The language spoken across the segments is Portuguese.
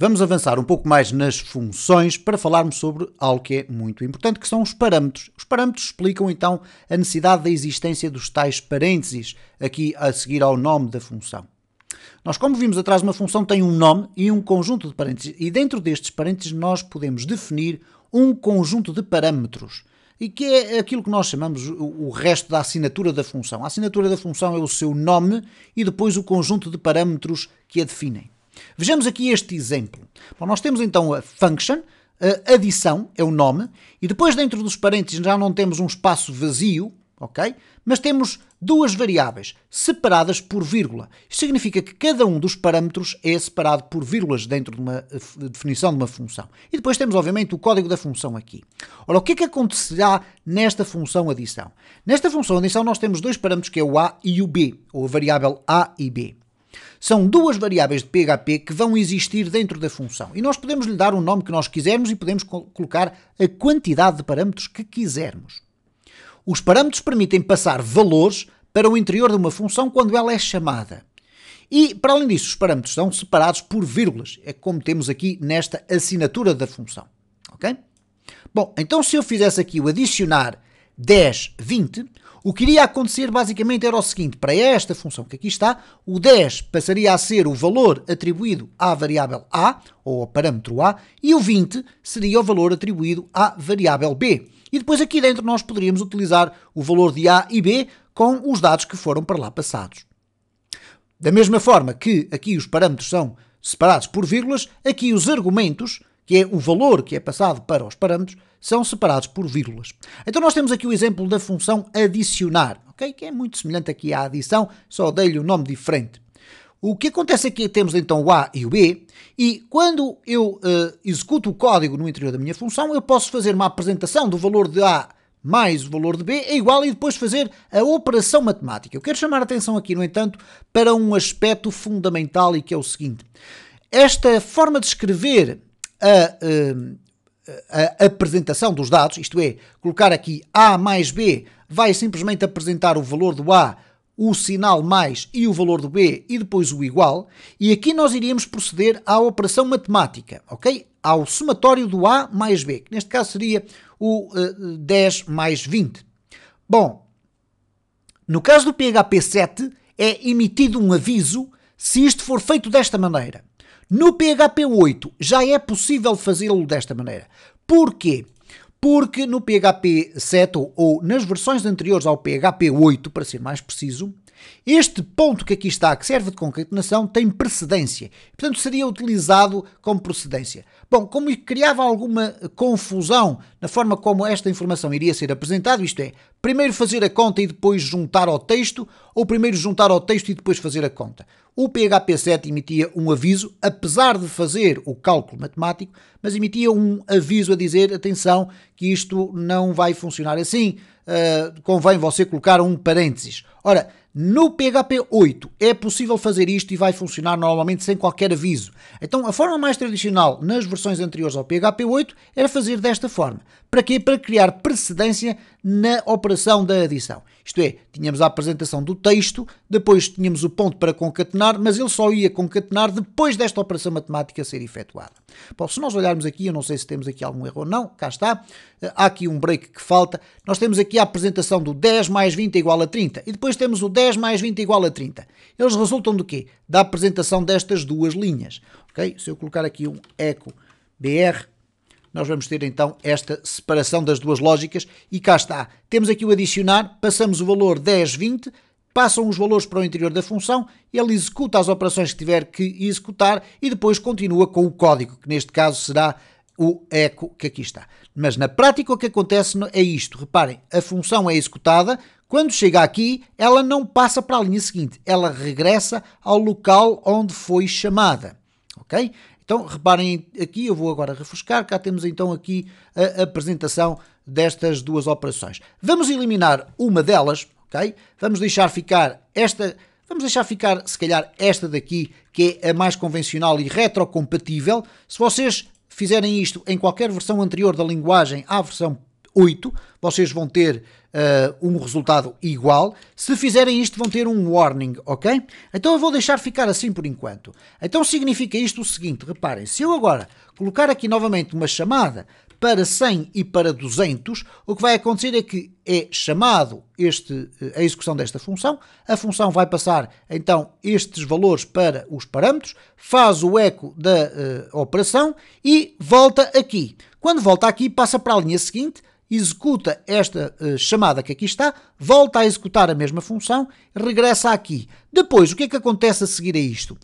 Vamos avançar um pouco mais nas funções para falarmos sobre algo que é muito importante, que são os parâmetros. Os parâmetros explicam então a necessidade da existência dos tais parênteses aqui a seguir ao nome da função. Nós, como vimos atrás, uma função tem um nome e um conjunto de parênteses, e dentro destes parênteses nós podemos definir um conjunto de parâmetros e que é aquilo que nós chamamos o resto da assinatura da função. A assinatura da função é o seu nome e depois o conjunto de parâmetros que a definem. Vejamos aqui este exemplo. Bom, nós temos então a function, a adição é o nome, e depois dentro dos parênteses já não temos um espaço vazio, ok? Mas temos duas variáveis separadas por vírgula. Isto significa que cada um dos parâmetros é separado por vírgulas dentro de uma definição de uma função. E depois temos, obviamente, o código da função aqui. Ora, o que é que acontecerá nesta função adição? Nesta função adição nós temos dois parâmetros que é o a e o b, ou a variável a e b. São duas variáveis de PHP que vão existir dentro da função e nós podemos lhe dar o nome que nós quisermos e podemos colocar a quantidade de parâmetros que quisermos. Os parâmetros permitem passar valores para o interior de uma função quando ela é chamada. E, para além disso, os parâmetros são separados por vírgulas, é como temos aqui nesta assinatura da função. Ok? Bom, então se eu fizesse aqui o adicionar 10, 20, o que iria acontecer basicamente era o seguinte: para esta função que aqui está, o 10 passaria a ser o valor atribuído à variável A, ou ao parâmetro A, e o 20 seria o valor atribuído à variável B. E depois aqui dentro nós poderíamos utilizar o valor de A e B com os dados que foram para lá passados. Da mesma forma que aqui os parâmetros são separados por vírgulas, aqui os argumentos que é o valor que é passado para os parâmetros, são separados por vírgulas. Então nós temos aqui o exemplo da função adicionar, ok? Que é muito semelhante aqui à adição, só dei-lhe um nome diferente. O que acontece aqui é que temos então o A e o B, e quando eu uh, executo o código no interior da minha função, eu posso fazer uma apresentação do valor de A mais o valor de B é igual e depois fazer a operação matemática. Eu quero chamar a atenção aqui, no entanto, para um aspecto fundamental e que é o seguinte. Esta forma de escrever Hum, a, a apresentação dos dados, isto é, colocar aqui A mais B vai simplesmente apresentar o valor do A, o sinal mais e o valor do B e depois o igual, e aqui nós iríamos proceder à operação matemática, ok? Ao somatório do A mais B, que neste caso seria o uh, eh, 10 mais 20. Bom, no caso do PHP 7, é emitido um aviso se isto for feito desta maneira. No PHP 8 já é possível fazê-lo desta maneira. Porquê? Porque no PHP 7 ou, nas versões anteriores ao PHP 8, para ser mais preciso, este ponto que aqui está, que serve de concatenação, tem precedência. Portanto, seria utilizado como precedência. Bom, como criava alguma confusão na forma como esta informação iria ser apresentada, isto é, primeiro fazer a conta e depois juntar ao texto, ou primeiro juntar ao texto e depois fazer a conta. O PHP 7 emitia um aviso, apesar de fazer o cálculo matemático, mas emitia um aviso a dizer: atenção, que isto não vai funcionar assim, uh, convém você colocar um parênteses. Ora, no PHP 8 é possível fazer isto e vai funcionar normalmente sem qualquer aviso. Então a forma mais tradicional nas versões anteriores ao PHP 8 era fazer desta forma. Para quê? Para criar precedência na operação da adição. Isto é, tínhamos a apresentação do texto, depois tínhamos o ponto para concatenar, mas ele só ia concatenar depois desta operação matemática ser efetuada. Bom, se nós olharmos aqui, eu não sei se temos aqui algum erro ou não, cá está, há aqui um break que falta, nós temos aqui a apresentação do 10 mais 20 igual a 30, e depois temos o 10 mais 20 igual a 30. Eles resultam do quê? Da apresentação destas duas linhas, ok? Se eu colocar aqui um eco br nós vamos ter então esta separação das duas lógicas e cá está. Temos aqui o adicionar, passamos o valor 10, 20, passam os valores para o interior da função, ele executa as operações que tiver que executar e depois continua com o código, que neste caso será o eco que aqui está. Mas na prática o que acontece é isto, reparem, a função é executada, quando chega aqui, ela não passa para a linha seguinte, ela regressa ao local onde foi chamada. Okay? Então, reparem aqui, eu vou agora refrescar, cá temos então aqui a apresentação destas duas operações. Vamos eliminar uma delas, ok? Vamos deixar ficar esta, vamos deixar ficar, se calhar, esta daqui, que é a mais convencional e retrocompatível. Se vocês fizerem isto em qualquer versão anterior da linguagem à versão 8, vocês vão ter uh, um resultado igual. Se fizerem isto, vão ter um warning, ok? Então eu vou deixar ficar assim por enquanto. Então significa isto o seguinte, reparem, se eu agora colocar aqui novamente uma chamada para 100 e para 200, o que vai acontecer é que é chamado este, eh, a execução desta função, a função vai passar então estes valores para os parâmetros, faz o eco da uh, operação e volta aqui. Quando volta aqui, passa para a linha seguinte, executa esta uh, chamada que aqui está, volta a executar a mesma função, regressa aqui. Depois, o que é que acontece a seguir a isto?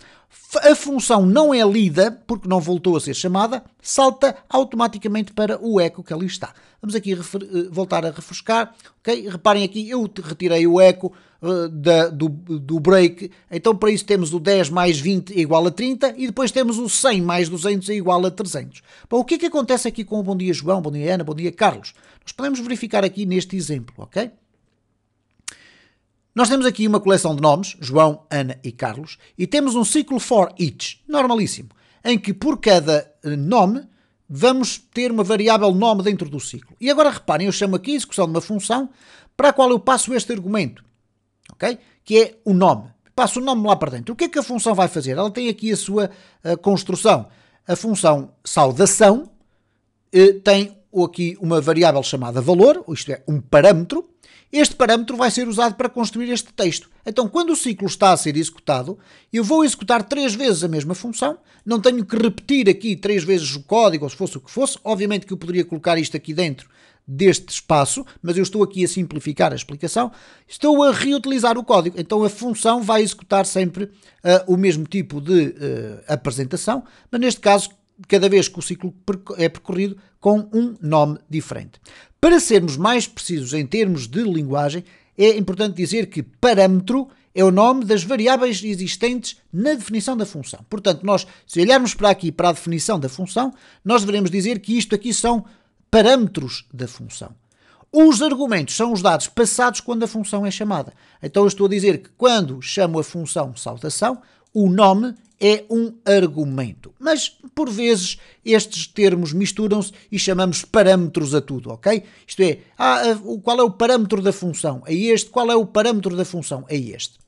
a função não é lida, porque não voltou a ser chamada, salta automaticamente para o eco que ali está. Vamos aqui eh, voltar a refrescar, ok? Reparem aqui, eu retirei o eco uh, da, do, do break, então para isso temos o 10 mais 20 igual a 30 e depois temos o 100 mais 200 igual a 300. Bom, o que é que acontece aqui com o Bom Dia João, Bom Dia Ana, Bom Dia Carlos? Nós podemos verificar aqui neste exemplo, ok? Nós temos aqui uma coleção de nomes, João, Ana e Carlos, e temos um ciclo for each, normalíssimo, em que por cada eh, nome vamos ter uma variável nome dentro do ciclo. E agora reparem, eu chamo aqui a execução de uma função para a qual eu passo este argumento, ok? Que é o nome. Passo o nome lá para dentro. O que é que a função vai fazer? Ela tem aqui a sua a eh, construção. A função saudação eh, tem aqui uma variável chamada valor, isto é, um parâmetro, este parâmetro vai ser usado para construir este texto. Então, quando o ciclo está a ser executado, eu vou executar três vezes a mesma função, não tenho que repetir aqui três vezes o código, ou se fosse o que fosse. Obviamente que eu poderia colocar isto aqui dentro deste espaço, mas eu estou aqui a simplificar a explicação, estou a reutilizar o código. Então a função vai executar sempre uh, o mesmo tipo de uh, apresentação, mas neste caso cada vez que o ciclo é percorrido com um nome diferente. Para sermos mais precisos em termos de linguagem, é importante dizer que parâmetro é o nome das variáveis existentes na definição da função. Portanto, nós, se olharmos para aqui, para a definição da função, nós devemos dizer que isto aqui são parâmetros da função. Os argumentos são os dados passados quando a função é chamada. Então eu estou a dizer que quando chamo a função saltação, o nome é um argumento. Mas, por vezes, estes termos misturam-se e chamamos parâmetros a tudo, ok? Isto é, ah, ah qual é o parâmetro da função? É este. Qual é o parâmetro da função? É este.